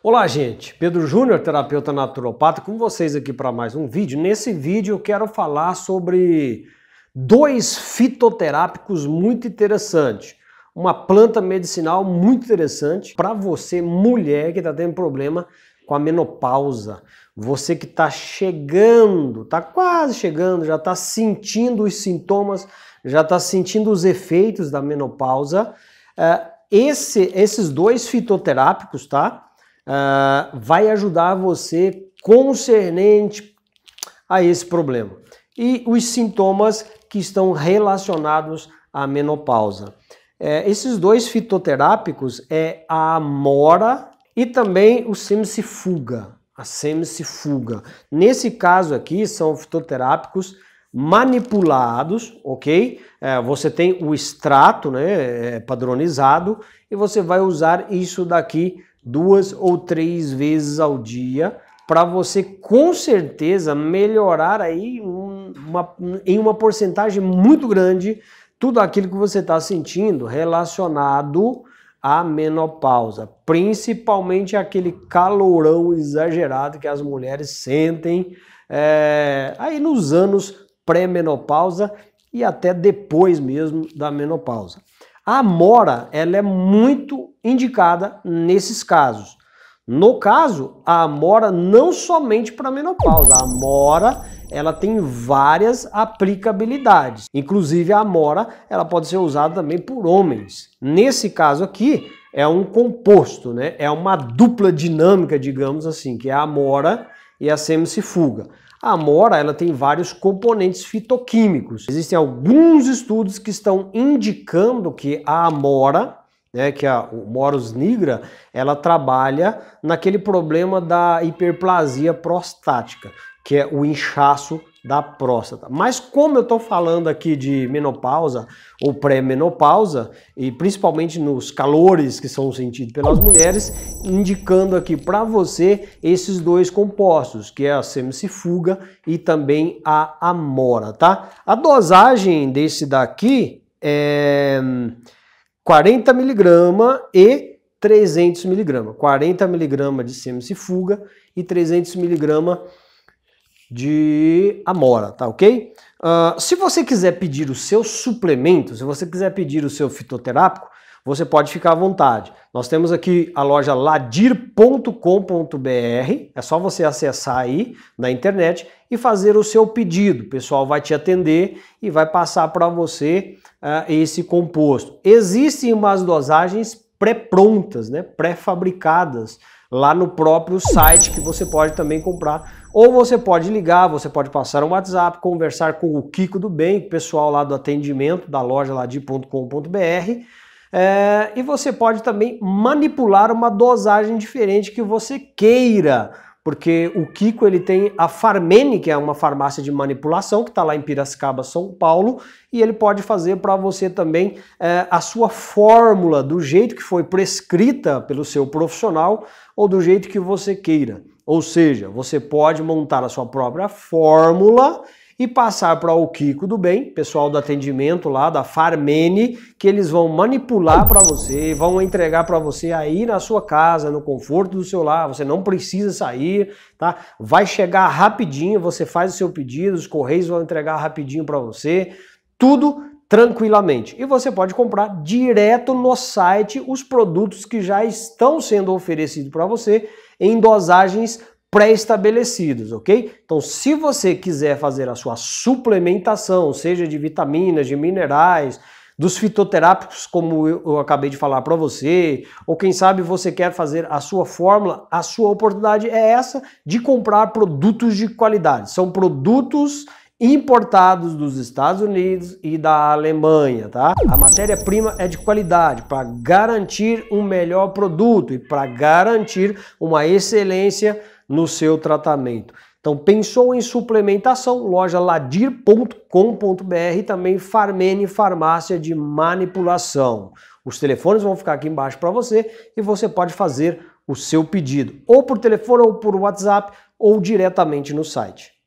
Olá, gente. Pedro Júnior, terapeuta naturopata, com vocês aqui para mais um vídeo. Nesse vídeo eu quero falar sobre dois fitoterápicos muito interessantes. Uma planta medicinal muito interessante para você, mulher que está tendo problema com a menopausa. Você que está chegando, está quase chegando, já está sentindo os sintomas, já está sentindo os efeitos da menopausa. É, esse, esses dois fitoterápicos, tá? Ah, vai ajudar você concernente a esse problema. E os sintomas que estão relacionados à menopausa. É, esses dois fitoterápicos é a amora e também o semicifuga, a semicifuga. Nesse caso aqui são fitoterápicos manipulados, ok? É, você tem o extrato né, é, padronizado e você vai usar isso daqui duas ou três vezes ao dia para você com certeza melhorar aí uma, em uma porcentagem muito grande tudo aquilo que você está sentindo relacionado à menopausa, principalmente aquele calorão exagerado que as mulheres sentem é, aí nos anos pré-menopausa e até depois mesmo da menopausa. A mora, ela é muito indicada nesses casos. No caso, a mora não somente para menopausa, a mora, ela tem várias aplicabilidades. Inclusive a mora, ela pode ser usada também por homens. Nesse caso aqui, é um composto, né? É uma dupla dinâmica, digamos assim, que é a mora e a semicifuga. A amora ela tem vários componentes fitoquímicos. Existem alguns estudos que estão indicando que a amora, né, que a é o Morus nigra, ela trabalha naquele problema da hiperplasia prostática, que é o inchaço da próstata. Mas como eu estou falando aqui de menopausa ou pré-menopausa, e principalmente nos calores que são sentidos pelas mulheres, indicando aqui para você esses dois compostos, que é a semicifuga e também a amora, tá? A dosagem desse daqui é 40 miligrama e 300 mg. 40 mg de semicifuga e 300 miligramas de amora, tá ok? Uh, se você quiser pedir o seu suplemento, se você quiser pedir o seu fitoterápico, você pode ficar à vontade. Nós temos aqui a loja ladir.com.br, é só você acessar aí na internet e fazer o seu pedido. O pessoal vai te atender e vai passar para você uh, esse composto. Existem umas dosagens pré-prontas, né, pré-fabricadas, lá no próprio site que você pode também comprar. Ou você pode ligar, você pode passar um WhatsApp, conversar com o Kiko do Bem, pessoal lá do atendimento da loja ladi.com.br. É, e você pode também manipular uma dosagem diferente que você queira porque o Kiko ele tem a Farmene, que é uma farmácia de manipulação, que está lá em Piracicaba, São Paulo, e ele pode fazer para você também é, a sua fórmula do jeito que foi prescrita pelo seu profissional ou do jeito que você queira. Ou seja, você pode montar a sua própria fórmula e passar para o Kiko do Bem, pessoal do atendimento lá da Farmene, que eles vão manipular para você, vão entregar para você aí na sua casa, no conforto do seu lar, você não precisa sair, tá? Vai chegar rapidinho, você faz o seu pedido, os correios vão entregar rapidinho para você, tudo tranquilamente. E você pode comprar direto no site os produtos que já estão sendo oferecidos para você em dosagens pré-estabelecidos, ok? Então, se você quiser fazer a sua suplementação, seja de vitaminas, de minerais, dos fitoterápicos, como eu acabei de falar para você, ou quem sabe você quer fazer a sua fórmula, a sua oportunidade é essa de comprar produtos de qualidade. São produtos importados dos Estados Unidos e da Alemanha, tá? A matéria-prima é de qualidade para garantir um melhor produto e para garantir uma excelência no seu tratamento. Então, pensou em suplementação? Loja ladir.com.br e também Farmene Farmácia de Manipulação. Os telefones vão ficar aqui embaixo para você e você pode fazer o seu pedido ou por telefone ou por WhatsApp ou diretamente no site.